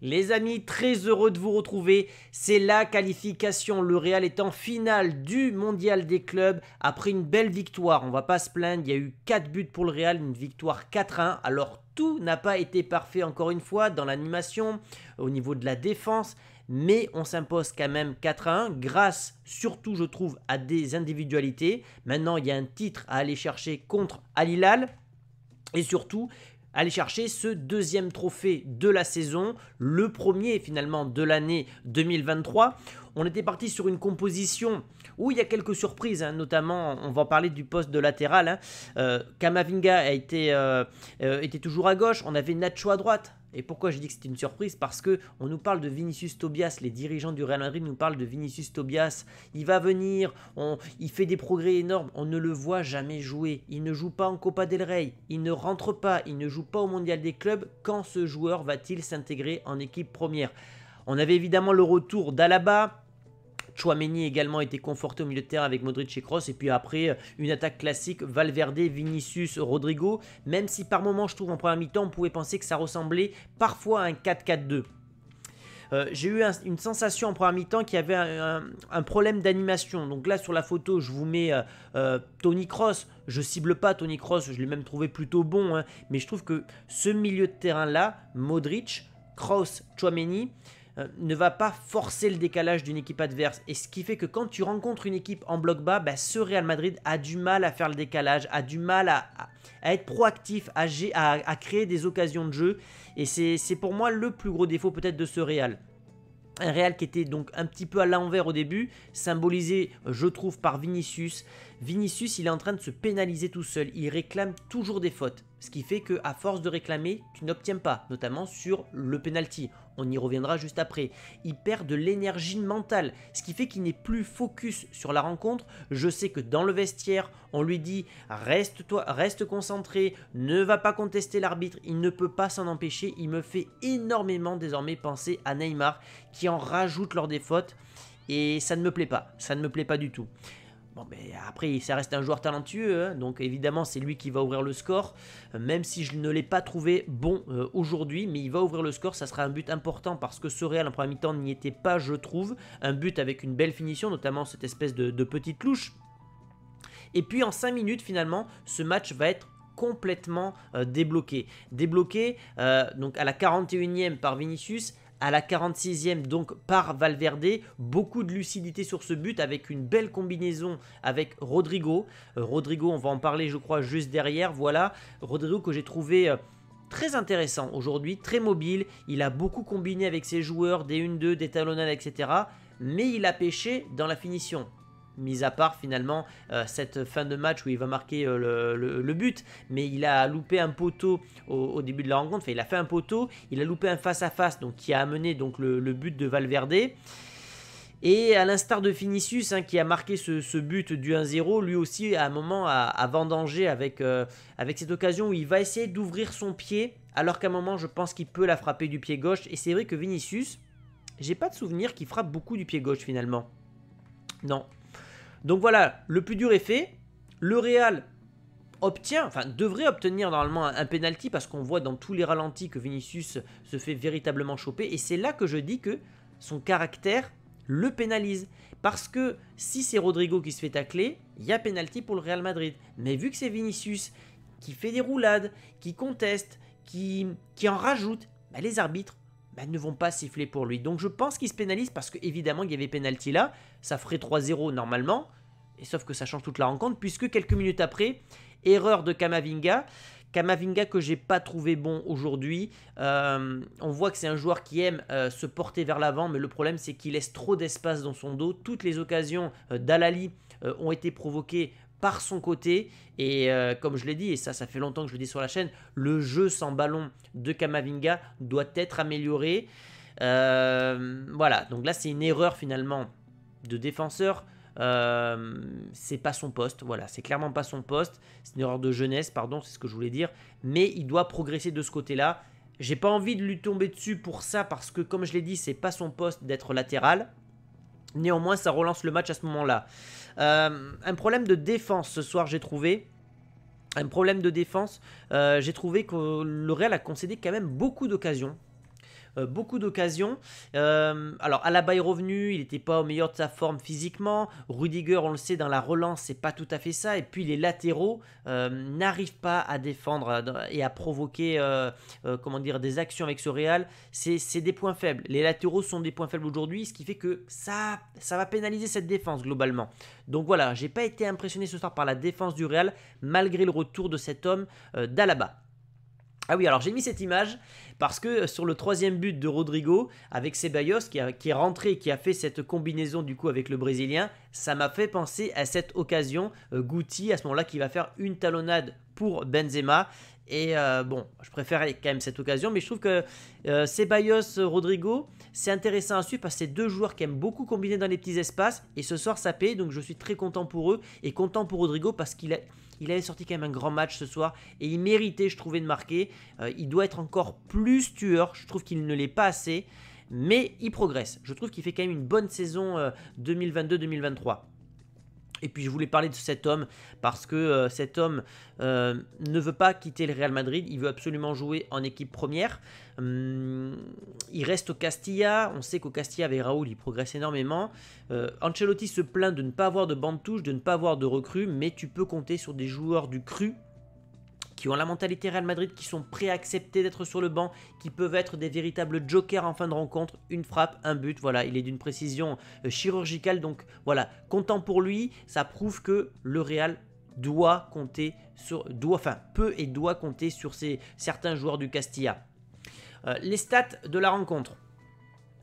Les amis, très heureux de vous retrouver. C'est la qualification, le Real est en finale du Mondial des clubs après une belle victoire. On va pas se plaindre, il y a eu 4 buts pour le Real, une victoire 4-1. Alors tout n'a pas été parfait encore une fois dans l'animation, au niveau de la défense, mais on s'impose quand même 4-1 grâce surtout je trouve à des individualités. Maintenant, il y a un titre à aller chercher contre Alilal, et surtout aller chercher ce deuxième trophée de la saison, le premier finalement de l'année 2023. On était parti sur une composition où il y a quelques surprises, hein, notamment, on va en parler du poste de latéral. Hein. Euh, Kamavinga a été, euh, euh, était toujours à gauche, on avait Nacho à droite. Et pourquoi je dis que c'est une surprise Parce que on nous parle de Vinicius Tobias, les dirigeants du Real Madrid nous parlent de Vinicius Tobias. Il va venir, il fait des progrès énormes, on ne le voit jamais jouer. Il ne joue pas en Copa del Rey, il ne rentre pas, il ne joue pas au Mondial des clubs. Quand ce joueur va-t-il s'intégrer en équipe première On avait évidemment le retour d'Alaba, Chouameni également été conforté au milieu de terrain avec Modric et Cross. Et puis après, euh, une attaque classique, Valverde, Vinicius, Rodrigo. Même si par moment, je trouve en première mi-temps, on pouvait penser que ça ressemblait parfois à un 4-4-2. Euh, j'ai eu une sensation en première mi-temps qu'il y avait un, problème d'animation. Donc là, sur la photo, je vous mets euh, Tony Cross. Je cible pas Tony Cross, je l'ai même trouvé plutôt bon. Hein. mais je trouve que ce milieu de terrain-là, Modric, Cross, Chouameni, euh, ne va pas forcer le décalage d'une équipe adverse. Et ce qui fait que quand tu rencontres une équipe en bloc bas, ben, ce Real Madrid a du mal à faire le décalage, a du mal à, être proactif, à, à, créer des occasions de jeu. Et c'est pour moi le plus gros défaut peut-être de ce Real. Un Real qui était donc un petit peu à l'envers au début, symbolisé, je trouve, par Vinicius. Vinicius, il est en train de se pénaliser tout seul. Il réclame toujours des fautes. Ce qui fait que à force de réclamer, tu n'obtiens pas, notamment sur le penalty. On y reviendra juste après. Il perd de l'énergie mentale, ce qui fait qu'il n'est plus focus sur la rencontre. Je sais que dans le vestiaire, on lui dit reste toi, reste concentré, ne va pas contester l'arbitre. Il ne peut pas s'en empêcher. Il me fait énormément désormais penser à Neymar qui en rajoute lors des fautes et ça ne me plaît pas. Ça ne me plaît pas du tout. Bon, ben, après, ça reste un joueur talentueux, hein, donc évidemment, c'est lui qui va ouvrir le score, euh, même si je ne l'ai pas trouvé bon euh, aujourd'hui, mais il va ouvrir le score, ça sera un but important parce que ce Real en première mi-temps n'y était pas, je trouve, un but avec une belle finition, notamment cette espèce de, petite louche. Et puis en 5 minutes finalement, ce match va être complètement euh, débloqué. Débloqué donc à la 41e par Vinicius, à la 46e donc par Valverde. Beaucoup de lucidité sur ce but avec une belle combinaison avec Rodrigo. Euh, Rodrigo, on va en parler je crois juste derrière. Voilà, Rodrigo que j'ai trouvé... Euh, très intéressant aujourd'hui, très mobile, il a beaucoup combiné avec ses joueurs, des 1-2, des talonnades, etc. Mais il a pêché dans la finition mis à part finalement euh, cette fin de match où il va marquer euh, le, but, mais il a loupé un poteau au, début de la rencontre, enfin il a fait un poteau, il a loupé un face-à-face donc, qui a amené donc, le, but de Valverde. Et à l'instar de Vinicius hein, qui a marqué ce, but du 1-0, lui aussi à un moment a, vendanger avec, euh, avec cette occasion où il va essayer d'ouvrir son pied, alors qu'à un moment je pense qu'il peut la frapper du pied gauche. Et c'est vrai que Vinicius, j'ai pas de souvenir qu'il frappe beaucoup du pied gauche finalement. Non, donc voilà, le plus dur est fait. Le Real obtient, enfin devrait obtenir normalement un, pénalty penalty parce qu'on voit dans tous les ralentis que Vinicius se fait véritablement choper. Et c'est là que je dis que son caractère le pénalise. Parce que si c'est Rodrigo qui se fait tacler, il y a penalty pour le Real Madrid. Mais vu que c'est Vinicius qui fait des roulades, qui conteste, qui, qui en rajoute, bah, les arbitres bah, ne vont pas siffler pour lui. Donc je pense qu'il se pénalise parce évidemment il y avait pénalty là, ça ferait 3-0 normalement, et sauf que ça change toute la rencontre, puisque quelques minutes après, erreur de Kamavinga. Kamavinga que j'ai pas trouvé bon aujourd'hui. Euh, on voit que c'est un joueur qui aime euh, se porter vers l'avant, mais le problème c'est qu'il laisse trop d'espace dans son dos. Toutes les occasions euh, d'Alali ont été provoquées par son côté. Et euh, comme je l'ai dit, et ça, ça fait longtemps que je le dis sur la chaîne, le jeu sans ballon de Kamavinga doit être amélioré. Euh, voilà, donc là, c'est une erreur finalement de défenseur. Euh, c'est pas son poste, voilà, c'est clairement pas son poste. C'est une erreur de jeunesse, pardon, c'est ce que je voulais dire. Mais il doit progresser de ce côté-là. J'ai pas envie de lui tomber dessus pour ça parce que, comme je l'ai dit, c'est pas son poste d'être latéral. Néanmoins, ça relance le match à ce moment-là. Euh, un problème de défense ce soir, j'ai trouvé. Un problème de défense, euh, j'ai trouvé que le Real a concédé quand même beaucoup d'occasions euh, beaucoup d'occasions. Euh, alors, Alaba est revenu, il n'était pas au meilleur de sa forme physiquement. Rudiger, on le sait, dans la relance, c'est pas tout à fait ça. Et puis, les latéraux euh, n'arrivent pas à défendre et à provoquer comment dire, des actions avec ce Real. C'est des points faibles. Les latéraux sont des points faibles aujourd'hui, ce qui fait que ça, ça va pénaliser cette défense globalement. Donc voilà, j'ai pas été impressionné ce soir par la défense du Real, malgré le retour de cet homme d'Alaba. Ah oui, alors j'ai mis cette image parce que euh, sur le troisième but de Rodrigo, avec Ceballos qui, est rentré et qui a fait cette combinaison du coup avec le Brésilien, ça m'a fait penser à cette occasion. Euh, Guti, à ce moment-là, qui va faire une talonnade pour Benzema. Et euh, bon, je préfère quand même cette occasion, mais je trouve que Ceballos, Rodrigo, c'est intéressant à suivre parce que c'est deux joueurs qui aiment beaucoup combiner dans les petits espaces. Et ce soir, ça paye, donc je suis très content pour eux et content pour Rodrigo parce qu'il a il avait sorti quand même un grand match ce soir et il méritait, je trouvais, de marquer. Euh, il doit être encore plus tueur. Je trouve qu'il ne l'est pas assez. Mais il progresse. Je trouve qu'il fait quand même une bonne saison 2022-2023. Euh, et puis je voulais parler de cet homme parce que euh, cet homme euh, ne veut pas quitter le Real Madrid, il veut absolument jouer en équipe première. Hum, il reste au Castilla, on sait qu'au Castilla avec Raoul il progresse énormément. Euh, Ancelotti se plaint de ne pas avoir de bande touche, de ne pas avoir de recrues, mais tu peux compter sur des joueurs du cru qui ont la mentalité Real Madrid, qui sont prêts à accepter d'être sur le banc, qui peuvent être des véritables jokers en fin de rencontre. Une frappe, un but, voilà, il est d'une précision euh, chirurgicale, donc voilà, content pour lui, ça prouve que le Real doit compter sur, doit, enfin peut et doit compter sur ces, certains joueurs du Castilla. Euh, les stats de la rencontre.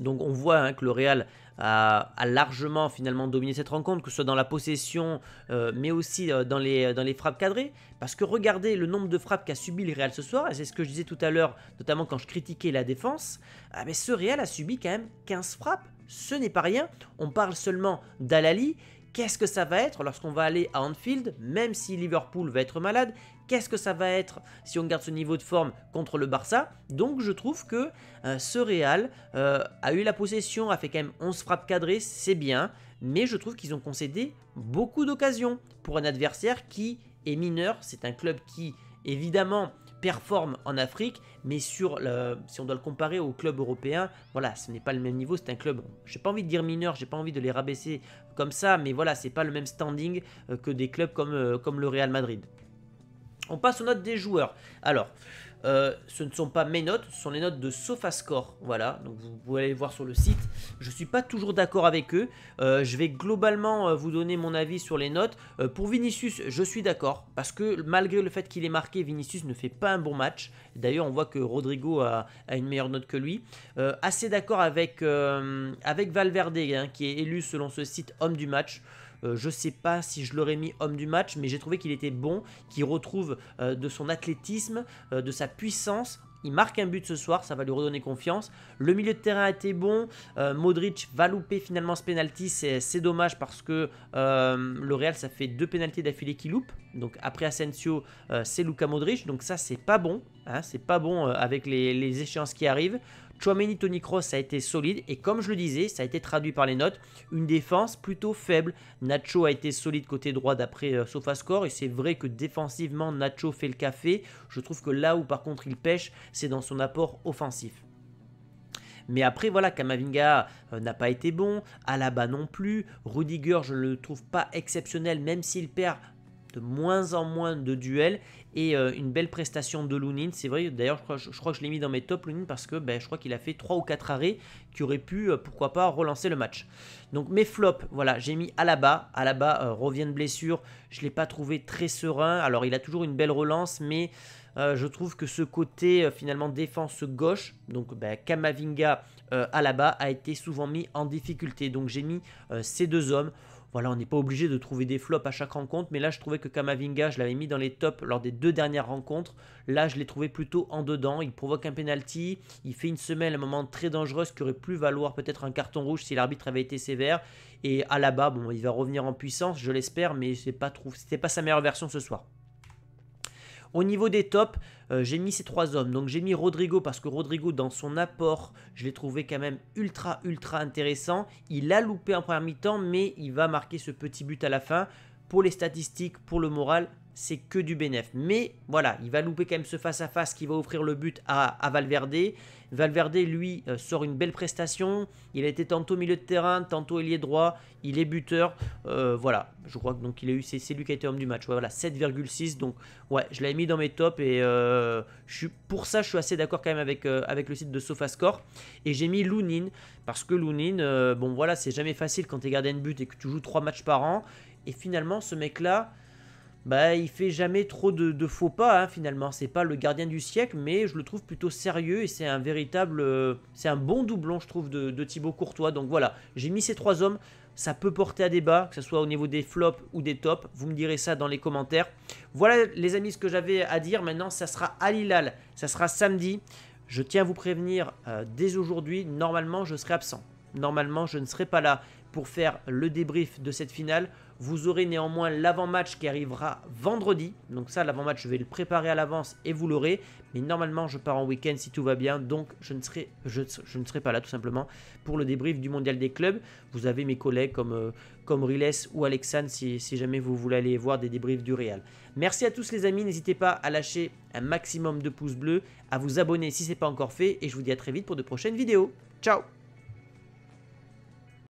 Donc on voit hein, que le Real a, largement finalement dominé cette rencontre, que ce soit dans la possession, euh, mais aussi euh, euh, dans, les, frappes cadrées. Parce que regardez le nombre de frappes qu'a subi le Real ce soir, et c'est ce que je disais tout à l'heure, notamment quand je critiquais la défense, ah, mais ce Real a subi quand même 15 frappes. Ce n'est pas rien, on parle seulement d'Alali Qu'est-ce que ça va être lorsqu'on va aller à Anfield, même si Liverpool va être malade Qu'est-ce que ça va être si on garde ce niveau de forme contre le Barça Donc je trouve que euh, ce Real euh, a eu la possession, a fait quand même 11 frappes cadrées, c'est bien, mais je trouve qu'ils ont concédé beaucoup d'occasions pour un adversaire qui est mineur, c'est un club qui évidemment performe en Afrique, mais sur le, si on doit le comparer au club européen, voilà, ce n'est pas le même niveau, c'est un club, j'ai pas envie de dire mineur, j'ai pas envie de les rabaisser comme ça, mais voilà, c'est pas le même standing euh, que des clubs comme, euh, comme le Real Madrid. On passe aux notes des joueurs. Alors, euh, ce ne sont pas mes notes, ce sont les notes de SofaScore. Voilà, donc vous pouvez aller voir sur le site. Je ne suis pas toujours d'accord avec eux. Euh, je vais globalement euh, vous donner mon avis sur les notes. pour Vinicius, je suis d'accord, parce que malgré le fait qu'il est marqué, Vinicius ne fait pas un bon match. D'ailleurs, on voit que Rodrigo a, une meilleure note que lui. assez d'accord avec, avec Valverde, hein, qui est élu selon ce site homme du match. Je euh, je sais pas si je l'aurais mis homme du match, mais j'ai trouvé qu'il était bon, qu'il retrouve euh, de son athlétisme, euh, de sa puissance. Il marque un but ce soir, ça va lui redonner confiance. Le milieu de terrain a été bon. Modric va louper finalement ce penalty. C'est dommage parce que le Real, ça fait deux pénalités d'affilée qu'il loupe. Donc après Asensio, c'est Luca Modric. Donc ça, c'est pas bon. Hein, c'est pas bon euh, avec les, échéances qui arrivent. Chouameni Tony Cross, a été solide et comme je le disais, ça a été traduit par les notes, une défense plutôt faible. Nacho a été solide côté droit d'après euh, SofaScore et c'est vrai que défensivement Nacho fait le café. Je trouve que là où par contre il pêche, c'est dans son apport offensif. Mais après, voilà, Kamavinga euh, n'a pas été bon, Alaba non plus, Rudiger, je ne le trouve pas exceptionnel, même s'il perd moins en moins de duels et euh, une belle prestation de Lounine. C'est vrai, d'ailleurs, je, crois, que je l'ai mis dans mes top Lunin parce que ben, je crois qu'il a fait 3 ou 4 arrêts qui auraient pu, euh, pourquoi pas, relancer le match. Donc mes flops, voilà, j'ai mis Alaba. Alaba euh, revient de blessure, je ne l'ai pas trouvé très serein. Alors il a toujours une belle relance, mais je trouve que ce côté finalement défense gauche, donc ben, Kamavinga, Alaba, a été souvent mis en difficulté. Donc j'ai mis ces deux hommes. Voilà, on n'est pas obligé de trouver des flops à chaque rencontre, mais là je trouvais que Kamavinga, je l'avais mis dans les tops lors des deux dernières rencontres. Là, je l'ai trouvé plutôt en dedans. Il provoque un penalty, il fait une semelle à un moment très dangereuse qui aurait pu valoir peut-être un carton rouge si l'arbitre avait été sévère. Et à la bas, bon, il va revenir en puissance, je l'espère, mais c'est pas, trop... pas sa meilleure version ce soir. Au niveau des tops, euh, j'ai mis ces trois hommes. Donc j'ai mis Rodrigo parce que Rodrigo, dans son apport, je l'ai trouvé quand même ultra, ultra intéressant. Il a loupé en première mi-temps, mais il va marquer ce petit but à la fin pour les statistiques, pour le moral, c'est que du bénéf. Mais voilà, il va louper quand même ce face-à-face qui va offrir le but à, à Valverde. Valverde, lui, euh, sort une belle prestation. Il a été tantôt milieu de terrain, tantôt ailier droit. Il est buteur. Euh, voilà, je crois que donc il a eu, c'est lui qui a été homme du match. Voilà, 7,6. Donc ouais, je l'avais mis dans mes tops et euh, je pour ça, je suis assez d'accord quand même avec, avec le site de SofaScore. Et j'ai mis Lounine parce que Lounine, bon voilà, c'est jamais facile quand tu es gardien de but et que tu joues 3 matchs par an. Et finalement, ce mec-là, bah, il fait jamais trop de, faux pas, hein, finalement. C'est pas le gardien du siècle, mais je le trouve plutôt sérieux et c'est un véritable. Euh, c'est un bon doublon, je trouve, de, Thibaut Courtois. Donc voilà, j'ai mis ces trois hommes. Ça peut porter à débat, que ce soit au niveau des flops ou des tops. Vous me direz ça dans les commentaires. Voilà, les amis, ce que j'avais à dire. Maintenant, ça sera à Lilal. Ça sera samedi. Je tiens à vous prévenir, euh, dès aujourd'hui, normalement, je serai absent. Normalement, je ne serai pas là pour faire le débrief de cette finale. Vous aurez néanmoins l'avant-match qui arrivera vendredi. Donc ça, l'avant-match, je vais le préparer à l'avance et vous l'aurez. Mais normalement, je pars en week-end si tout va bien. Donc je ne, serai, je, ne serai pas là tout simplement pour le débrief du Mondial des clubs. Vous avez mes collègues comme, euh, comme Riles ou Alexandre si, si jamais vous voulez aller voir des débriefs du Real. Merci à tous les amis. N'hésitez pas à lâcher un maximum de pouces bleus, à vous abonner si ce n'est pas encore fait. Et je vous dis à très vite pour de prochaines vidéos. Ciao